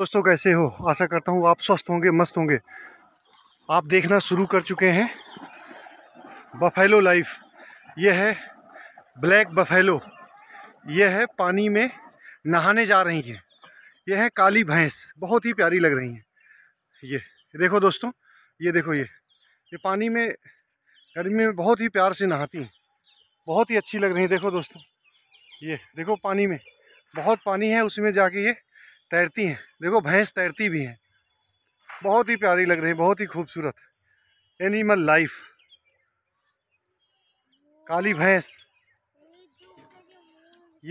दोस्तों कैसे हो आशा करता हूँ आप स्वस्थ होंगे मस्त होंगे आप देखना शुरू कर चुके हैं बफेलो लाइफ यह है ब्लैक बफेलो यह है पानी में नहाने जा रही हैं यह है काली भैंस बहुत ही प्यारी लग रही हैं ये देखो दोस्तों ये देखो ये ये पानी में गर्मी में बहुत ही प्यार से नहाती हैं बहुत ही अच्छी लग रही हैं देखो दोस्तों ये देखो पानी में बहुत पानी है उसमें जाके ये तैरती हैं देखो भैंस तैरती भी हैं बहुत ही प्यारी लग रही है बहुत ही खूबसूरत एनिमल लाइफ काली भैंस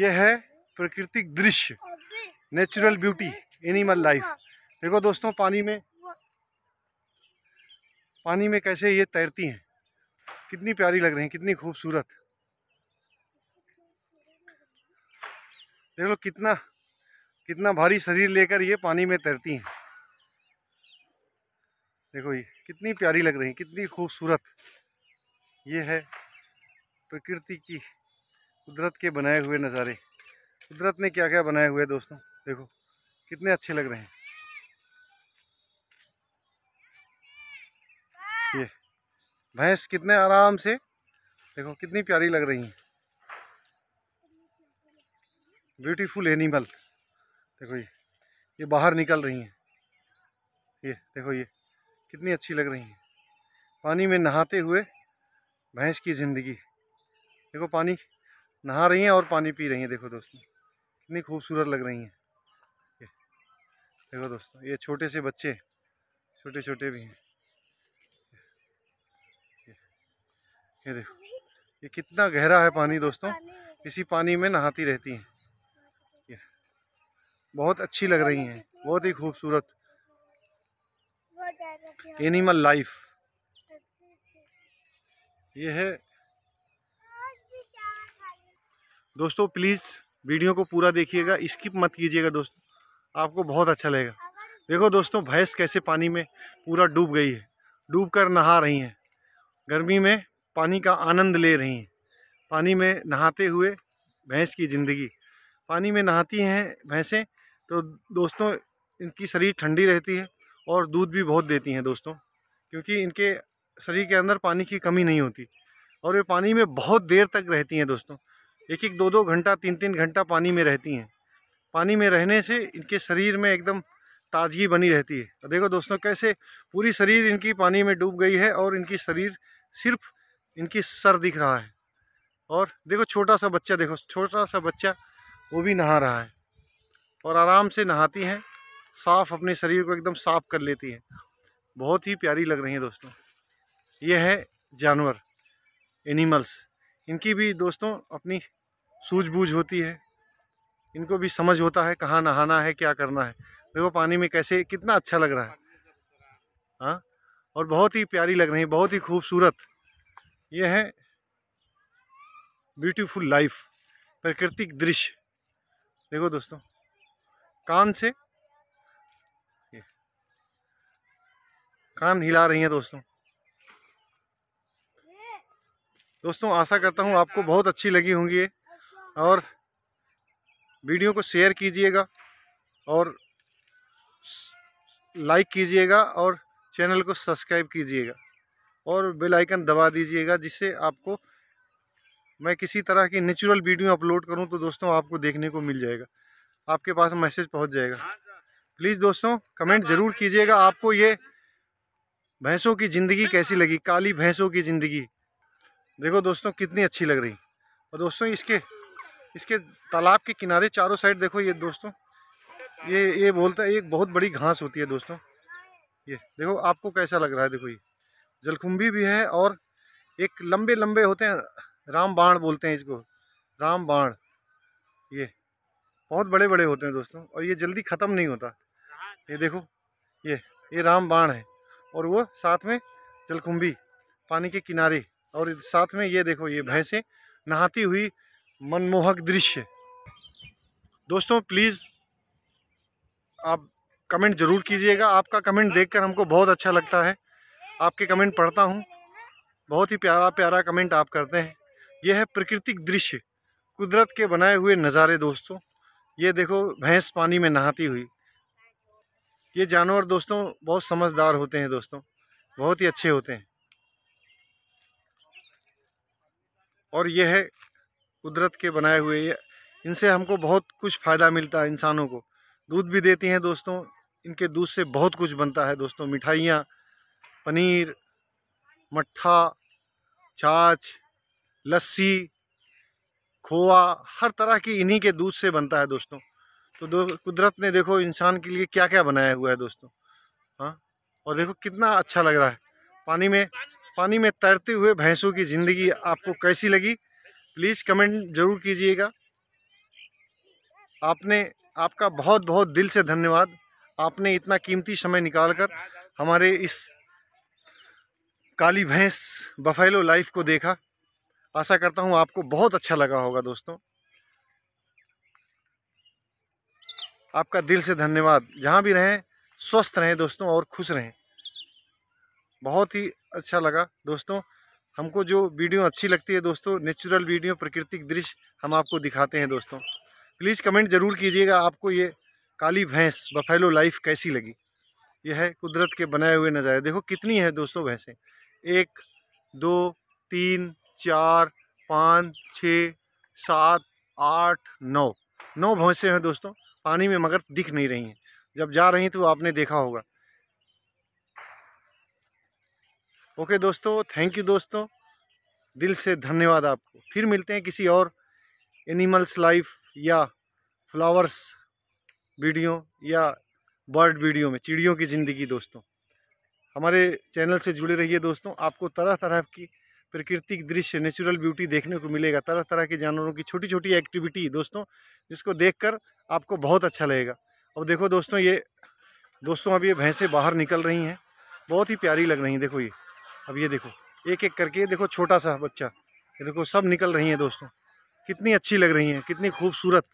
ये है प्राकृतिक दृश्य नेचुरल ब्यूटी एनिमल लाइफ देखो दोस्तों पानी में पानी में कैसे ये तैरती हैं कितनी प्यारी लग रही हैं कितनी खूबसूरत देखो कितना कितना भारी शरीर लेकर ये पानी में तैरती हैं देखो ये कितनी प्यारी लग रही कितनी खूबसूरत ये है प्रकृति की कुदरत के बनाए हुए नज़ारे कुदरत ने क्या क्या बनाए हुए दोस्तों देखो कितने अच्छे लग रहे हैं ये भैंस कितने आराम से देखो कितनी प्यारी लग रही हैं ब्यूटीफुल एनिमल्स देखो ये ये बाहर निकल रही हैं ये देखो ये कितनी अच्छी लग रही हैं पानी में नहाते हुए भैंस की ज़िंदगी देखो पानी नहा रही हैं और पानी पी रही हैं देखो दोस्तों कितनी खूबसूरत लग रही हैं देखो दोस्तों ये छोटे से बच्चे छोटे छोटे भी हैं ये देखो ये कितना गहरा है पानी दोस्तों इसी पानी में नहाती रहती हैं बहुत अच्छी लग रही हैं बहुत ही खूबसूरत एनिमल लाइफ ये है दोस्तों प्लीज़ वीडियो को पूरा देखिएगा स्किप मत कीजिएगा दोस्तों आपको बहुत अच्छा लगेगा देखो दोस्तों भैंस कैसे पानी में पूरा डूब गई है डूब कर नहा रही हैं गर्मी में पानी का आनंद ले रही हैं पानी में नहाते हुए भैंस की ज़िंदगी पानी में नहाती हैं भैंसें तो दोस्तों इनकी शरीर ठंडी रहती है और दूध भी बहुत देती हैं दोस्तों क्योंकि इनके शरीर के अंदर पानी की कमी नहीं होती और ये पानी में बहुत देर तक रहती हैं दोस्तों एक एक दो दो घंटा तीन तीन घंटा पानी में रहती हैं पानी में रहने से इनके शरीर में एकदम ताजगी बनी रहती है और देखो दोस्तों कैसे पूरी शरीर इनकी पानी में डूब गई है और इनकी शरीर सिर्फ इनकी सर दिख रहा है और देखो छोटा सा बच्चा देखो छोटा सा बच्चा वो भी नहा रहा है और आराम से नहाती हैं साफ़ अपने शरीर को एकदम साफ़ कर लेती हैं बहुत ही प्यारी लग रही हैं दोस्तों यह है जानवर एनिमल्स इनकी भी दोस्तों अपनी सूझबूझ होती है इनको भी समझ होता है कहाँ नहाना है क्या करना है देखो पानी में कैसे कितना अच्छा लग रहा है हाँ और बहुत ही प्यारी लग रही है बहुत ही खूबसूरत ये है ब्यूटीफुल लाइफ प्राकृतिक दृश्य देखो दोस्तों कान से कान हिला रही हैं दोस्तों दोस्तों आशा करता हूँ आपको बहुत अच्छी लगी होंगी ये और वीडियो को शेयर कीजिएगा और लाइक कीजिएगा और चैनल को सब्सक्राइब कीजिएगा और बेल आइकन दबा दीजिएगा जिससे आपको मैं किसी तरह की नेचुरल वीडियो अपलोड करूं तो दोस्तों आपको देखने को मिल जाएगा आपके पास मैसेज पहुंच जाएगा हाँ प्लीज़ दोस्तों कमेंट ज़रूर कीजिएगा आपको ये भैंसों की ज़िंदगी कैसी लगी काली भैंसों की ज़िंदगी देखो दोस्तों कितनी अच्छी लग रही और दोस्तों इसके इसके तालाब के किनारे चारों साइड देखो ये दोस्तों ये ये बोलता है एक बहुत बड़ी घास होती है दोस्तों ये देखो आपको कैसा लग रहा है देखो ये जलखुम्बी भी है और एक लंबे लंबे होते हैं राम बाण बोलते हैं इसको राम बाण ये बहुत बड़े बड़े होते हैं दोस्तों और ये जल्दी ख़त्म नहीं होता ये देखो ये ये राम बाण है और वो साथ में जलकुंभी पानी के किनारे और साथ में ये देखो ये भैंसें नहाती हुई मनमोहक दृश्य दोस्तों प्लीज़ आप कमेंट ज़रूर कीजिएगा आपका कमेंट देखकर हमको बहुत अच्छा लगता है आपके कमेंट पढ़ता हूँ बहुत ही प्यारा प्यारा कमेंट आप करते हैं यह है प्राकृतिक दृश्य कुदरत के बनाए हुए नज़ारे दोस्तों ये देखो भैंस पानी में नहाती हुई ये जानवर दोस्तों बहुत समझदार होते हैं दोस्तों बहुत ही अच्छे होते हैं और यह है कुदरत के बनाए हुए ये इनसे हमको बहुत कुछ फ़ायदा मिलता है इंसानों को दूध भी देती हैं दोस्तों इनके दूध से बहुत कुछ बनता है दोस्तों मिठाइयाँ पनीर मट्ठा छाछ लस्सी खोआ हर तरह की इन्हीं के दूध से बनता है दोस्तों तो दो कुदरत ने देखो इंसान के लिए क्या क्या बनाया हुआ है दोस्तों हाँ और देखो कितना अच्छा लग रहा है पानी में पानी में तैरते हुए भैंसों की ज़िंदगी आपको कैसी लगी प्लीज़ कमेंट ज़रूर कीजिएगा आपने आपका बहुत बहुत दिल से धन्यवाद आपने इतना कीमती समय निकाल कर हमारे इस काली भैंस बफेलो लाइफ को देखा आशा करता हूँ आपको बहुत अच्छा लगा होगा दोस्तों आपका दिल से धन्यवाद जहाँ भी रहें स्वस्थ रहें दोस्तों और खुश रहें बहुत ही अच्छा लगा दोस्तों हमको जो वीडियो अच्छी लगती है दोस्तों नेचुरल वीडियो प्राकृतिक दृश्य हम आपको दिखाते हैं दोस्तों प्लीज़ कमेंट ज़रूर कीजिएगा आपको ये काली भैंस बफेलो लाइफ कैसी लगी यह है कुदरत के बनाए हुए नज़ारे देखो कितनी है दोस्तों भैंसें एक दो तीन चार पाँच छः सात आठ नौ नौ भैंसे हैं दोस्तों पानी में मगर दिख नहीं रही हैं जब जा रही तो आपने देखा होगा ओके दोस्तों थैंक यू दोस्तों दिल से धन्यवाद आपको फिर मिलते हैं किसी और एनिमल्स लाइफ या फ्लावर्स वीडियो या बर्ड वीडियो में चिड़ियों की ज़िंदगी दोस्तों हमारे चैनल से जुड़े रहिए दोस्तों आपको तरह तरह की प्राकृतिक दृश्य नेचुरल ब्यूटी देखने को मिलेगा तरह तरह के जानवरों की छोटी छोटी एक्टिविटी दोस्तों जिसको देखकर आपको बहुत अच्छा लगेगा अब देखो दोस्तों ये दोस्तों अब ये भैंसें बाहर निकल रही हैं बहुत ही प्यारी लग रही हैं देखो ये अब ये देखो एक एक करके देखो छोटा सा बच्चा ये देखो सब निकल रही हैं दोस्तों कितनी अच्छी लग रही हैं कितनी खूबसूरत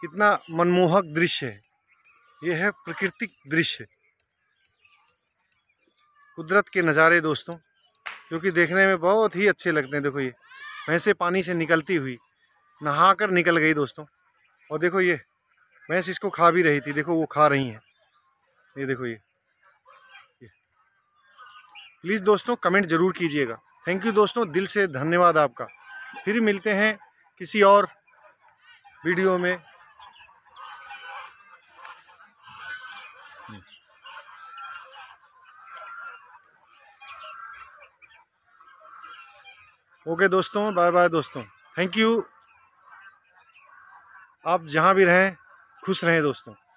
कितना मनमोहक दृश्य है ये है प्राकृतिक दृश्य कुदरत के नज़ारे दोस्तों जो कि देखने में बहुत ही अच्छे लगते हैं देखो ये भैंसे पानी से निकलती हुई नहा कर निकल गई दोस्तों और देखो ये भैंस इसको खा भी रही थी देखो वो खा रही हैं ये देखो ये, ये। प्लीज़ दोस्तों कमेंट ज़रूर कीजिएगा थैंक यू दोस्तों दिल से धन्यवाद आपका फिर मिलते हैं किसी और वीडियो में ओके दोस्तों बाय बाय दोस्तों थैंक यू आप जहाँ भी रहें खुश रहें दोस्तों